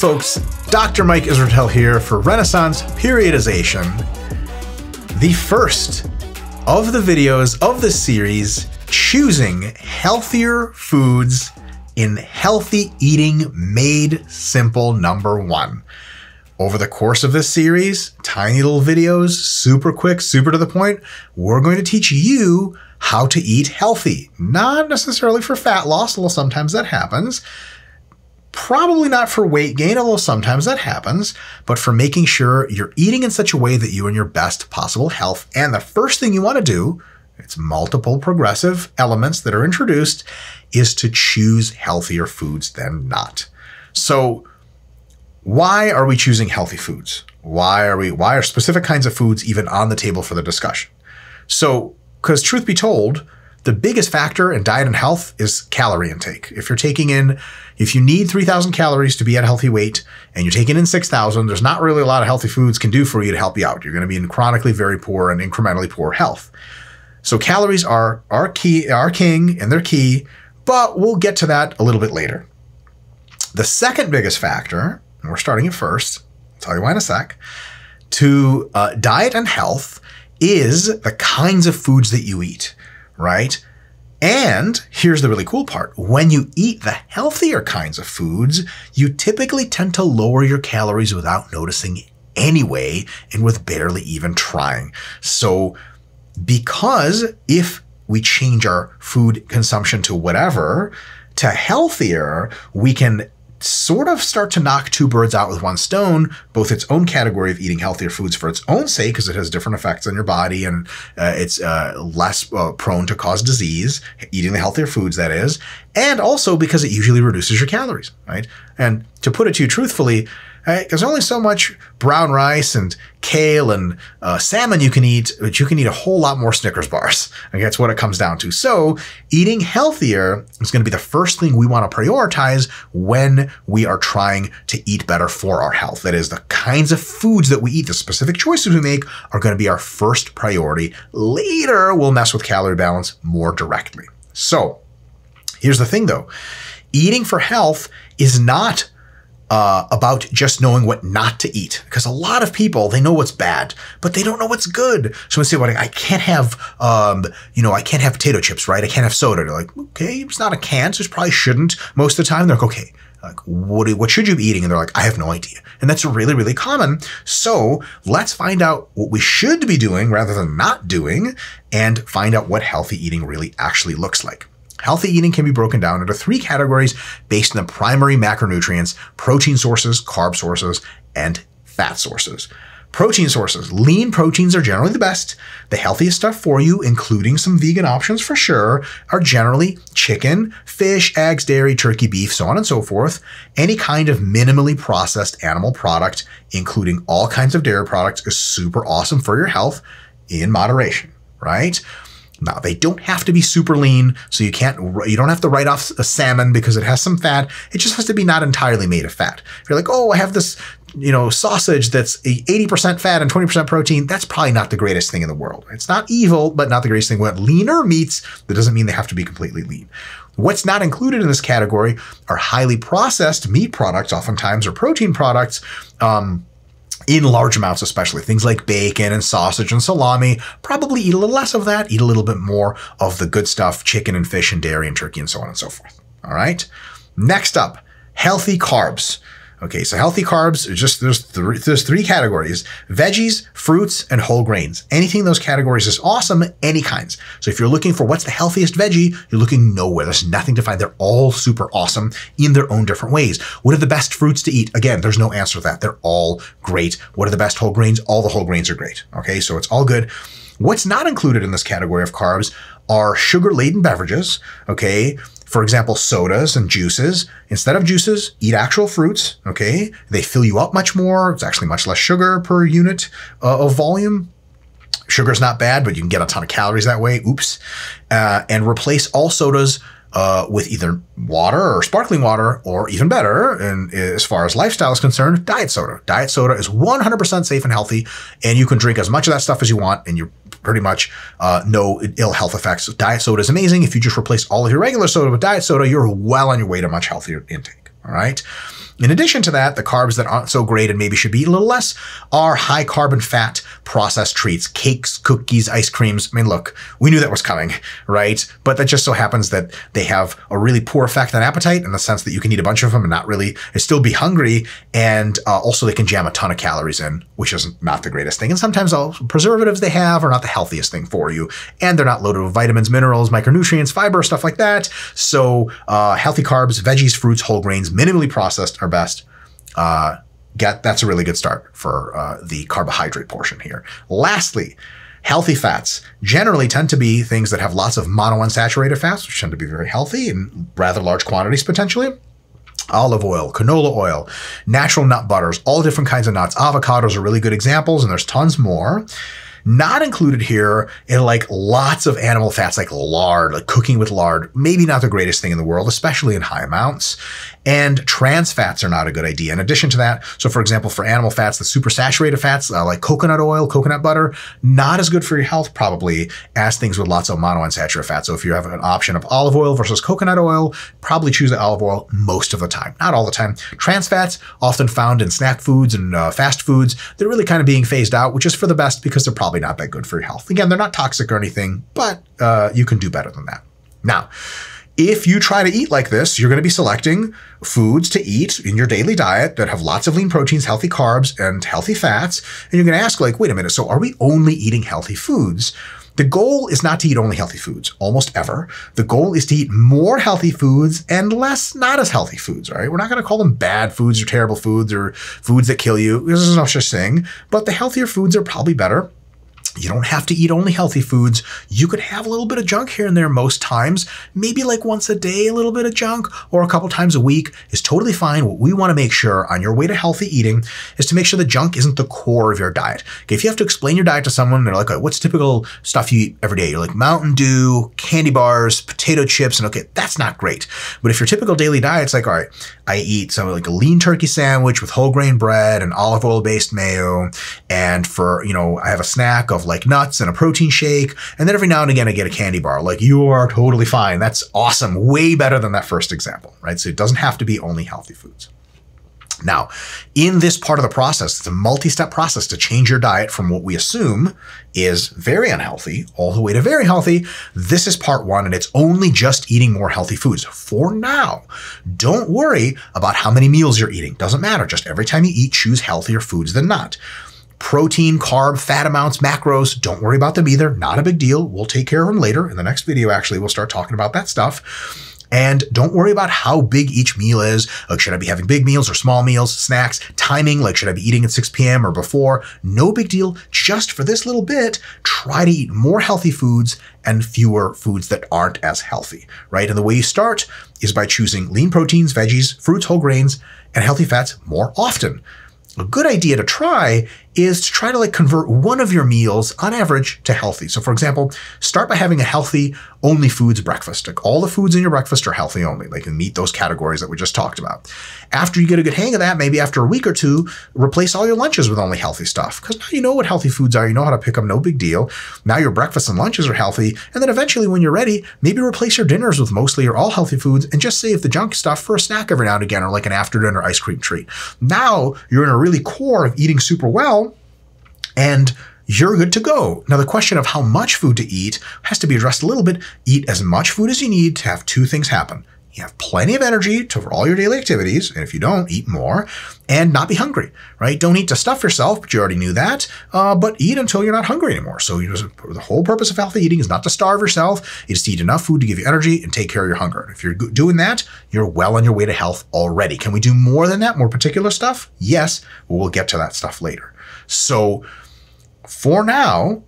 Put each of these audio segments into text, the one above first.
folks, Dr. Mike Israel here for Renaissance Periodization, the first of the videos of the series choosing healthier foods in Healthy Eating Made Simple number one. Over the course of this series, tiny little videos, super quick, super to the point, we're going to teach you how to eat healthy. Not necessarily for fat loss, although sometimes that happens, Probably not for weight gain, although sometimes that happens, but for making sure you're eating in such a way that you're in your best possible health. And the first thing you want to do, it's multiple progressive elements that are introduced, is to choose healthier foods than not. So, why are we choosing healthy foods? Why are we why are specific kinds of foods even on the table for the discussion? So, cuz truth be told, the biggest factor in diet and health is calorie intake. If you're taking in, if you need 3,000 calories to be at healthy weight and you're taking in 6,000, there's not really a lot of healthy foods can do for you to help you out. You're going to be in chronically very poor and incrementally poor health. So calories are our key, our king, and they're key, but we'll get to that a little bit later. The second biggest factor, and we're starting at first, I'll tell you why in a sec, to uh, diet and health is the kinds of foods that you eat right? And here's the really cool part. When you eat the healthier kinds of foods, you typically tend to lower your calories without noticing anyway and with barely even trying. So because if we change our food consumption to whatever, to healthier, we can sort of start to knock two birds out with one stone, both its own category of eating healthier foods for its own sake, because it has different effects on your body and uh, it's uh, less uh, prone to cause disease, eating the healthier foods, that is, and also because it usually reduces your calories, right? And to put it to you truthfully, Right? There's only so much brown rice and kale and uh, salmon you can eat, but you can eat a whole lot more Snickers bars. And that's what it comes down to. So eating healthier is going to be the first thing we want to prioritize when we are trying to eat better for our health. That is, the kinds of foods that we eat, the specific choices we make are going to be our first priority. Later, we'll mess with calorie balance more directly. So here's the thing though, eating for health is not uh, about just knowing what not to eat. Because a lot of people, they know what's bad, but they don't know what's good. So when say, well, I can't have, um, you know, I can't have potato chips, right? I can't have soda. They're like, okay, it's not a can, so it's probably shouldn't. Most of the time, they're like, okay, like what, do, what should you be eating? And they're like, I have no idea. And that's really, really common. So let's find out what we should be doing rather than not doing and find out what healthy eating really actually looks like. Healthy eating can be broken down into three categories based on the primary macronutrients, protein sources, carb sources, and fat sources. Protein sources. Lean proteins are generally the best. The healthiest stuff for you, including some vegan options for sure, are generally chicken, fish, eggs, dairy, turkey, beef, so on and so forth. Any kind of minimally processed animal product, including all kinds of dairy products, is super awesome for your health in moderation, right? Now they don't have to be super lean, so you can't you don't have to write off a salmon because it has some fat. It just has to be not entirely made of fat. If you're like, oh, I have this you know sausage that's 80% fat and 20% protein, that's probably not the greatest thing in the world. It's not evil, but not the greatest thing. What leaner meats, that doesn't mean they have to be completely lean. What's not included in this category are highly processed meat products, oftentimes or protein products. Um, in large amounts especially, things like bacon and sausage and salami, probably eat a little less of that, eat a little bit more of the good stuff, chicken and fish and dairy and turkey and so on and so forth. All right. Next up, healthy carbs. Okay, so healthy carbs, just there's three, there's three categories, veggies, fruits, and whole grains. Anything in those categories is awesome, any kinds. So if you're looking for what's the healthiest veggie, you're looking nowhere. There's nothing to find. They're all super awesome in their own different ways. What are the best fruits to eat? Again, there's no answer to that. They're all great. What are the best whole grains? All the whole grains are great. Okay, so it's all good. What's not included in this category of carbs are sugar laden beverages, okay, for example, sodas and juices. Instead of juices, eat actual fruits, okay? They fill you up much more. It's actually much less sugar per unit uh, of volume. Sugar's not bad, but you can get a ton of calories that way. Oops. Uh, and replace all sodas uh, with either water or sparkling water, or even better, and uh, as far as lifestyle is concerned, diet soda. Diet soda is 100% safe and healthy, and you can drink as much of that stuff as you want, and you're pretty much uh, no ill health effects. Diet soda is amazing. If you just replace all of your regular soda with diet soda, you're well on your way to much healthier intake. All right. In addition to that, the carbs that aren't so great and maybe should be a little less are high carbon fat processed treats, cakes, cookies, ice creams. I mean, look, we knew that was coming, right? But that just so happens that they have a really poor effect on appetite in the sense that you can eat a bunch of them and not really still be hungry. And uh, also they can jam a ton of calories in, which is not the greatest thing. And sometimes all preservatives they have are not the healthiest thing for you. And they're not loaded with vitamins, minerals, micronutrients, fiber, stuff like that. So uh, healthy carbs, veggies, fruits, whole grains, minimally processed are best. Uh, get that's a really good start for uh, the carbohydrate portion here. Lastly, healthy fats generally tend to be things that have lots of monounsaturated fats, which tend to be very healthy in rather large quantities potentially. Olive oil, canola oil, natural nut butters, all different kinds of nuts. Avocados are really good examples, and there's tons more. Not included here in like lots of animal fats, like lard, like cooking with lard, maybe not the greatest thing in the world, especially in high amounts. And trans fats are not a good idea. In addition to that, so for example, for animal fats, the supersaturated fats uh, like coconut oil, coconut butter, not as good for your health probably as things with lots of monounsaturated fats. So if you have an option of olive oil versus coconut oil, probably choose the olive oil most of the time, not all the time. Trans fats often found in snack foods and uh, fast foods. They're really kind of being phased out, which is for the best because they're probably probably not that good for your health. Again, they're not toxic or anything, but uh, you can do better than that. Now, if you try to eat like this, you're going to be selecting foods to eat in your daily diet that have lots of lean proteins, healthy carbs, and healthy fats. And you're going to ask, like, wait a minute, so are we only eating healthy foods? The goal is not to eat only healthy foods, almost ever. The goal is to eat more healthy foods and less not as healthy foods, right? We're not going to call them bad foods or terrible foods or foods that kill you. is no such thing. But the healthier foods are probably better you don't have to eat only healthy foods. You could have a little bit of junk here and there most times, maybe like once a day, a little bit of junk, or a couple times a week is totally fine. What we want to make sure on your way to healthy eating is to make sure the junk isn't the core of your diet. Okay, if you have to explain your diet to someone, they're like, oh, what's typical stuff you eat every day? You're like Mountain Dew, candy bars, potato chips, and okay, that's not great. But if your typical daily diet's like, all right, I eat something like a lean turkey sandwich with whole grain bread and olive oil based mayo, and for, you know, I have a snack of like nuts and a protein shake. And then every now and again, I get a candy bar. Like you are totally fine. That's awesome. Way better than that first example, right? So it doesn't have to be only healthy foods. Now, in this part of the process, it's a multi-step process to change your diet from what we assume is very unhealthy all the way to very healthy. This is part one, and it's only just eating more healthy foods for now. Don't worry about how many meals you're eating. Doesn't matter. Just every time you eat, choose healthier foods than not protein, carb, fat amounts, macros. Don't worry about them either. Not a big deal. We'll take care of them later. In the next video, actually, we'll start talking about that stuff. And don't worry about how big each meal is. Like, should I be having big meals or small meals, snacks, timing? Like, should I be eating at 6 p.m. or before? No big deal. Just for this little bit, try to eat more healthy foods and fewer foods that aren't as healthy, right? And the way you start is by choosing lean proteins, veggies, fruits, whole grains, and healthy fats more often. A good idea to try is to try to like convert one of your meals on average to healthy. So for example, start by having a healthy only foods breakfast. Like all the foods in your breakfast are healthy only. like meet those categories that we just talked about. After you get a good hang of that, maybe after a week or two, replace all your lunches with only healthy stuff. Because now you know what healthy foods are, you know how to pick them, no big deal. Now your breakfasts and lunches are healthy. And then eventually when you're ready, maybe replace your dinners with mostly or all healthy foods and just save the junk stuff for a snack every now and again or like an after dinner ice cream treat. Now you're in a really core of eating super well and you're good to go. Now, the question of how much food to eat has to be addressed a little bit. Eat as much food as you need to have two things happen. You have plenty of energy to, for all your daily activities, and if you don't, eat more and not be hungry, right? Don't eat to stuff yourself, but you already knew that, uh, but eat until you're not hungry anymore. So the whole purpose of healthy eating is not to starve yourself, it's to eat enough food to give you energy and take care of your hunger. if you're doing that, you're well on your way to health already. Can we do more than that, more particular stuff? Yes, we'll get to that stuff later. So for now,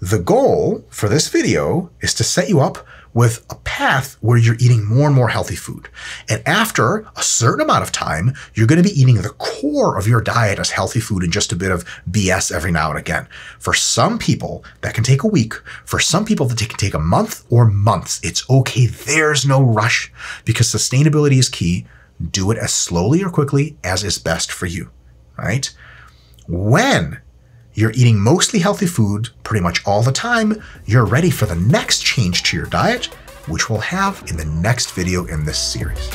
the goal for this video is to set you up with a path where you're eating more and more healthy food. And after a certain amount of time, you're going to be eating the core of your diet as healthy food and just a bit of BS every now and again. For some people, that can take a week. For some people, that can take a month or months. It's okay. There's no rush because sustainability is key. Do it as slowly or quickly as is best for you, right? When you're eating mostly healthy food pretty much all the time, you're ready for the next change to your diet, which we'll have in the next video in this series.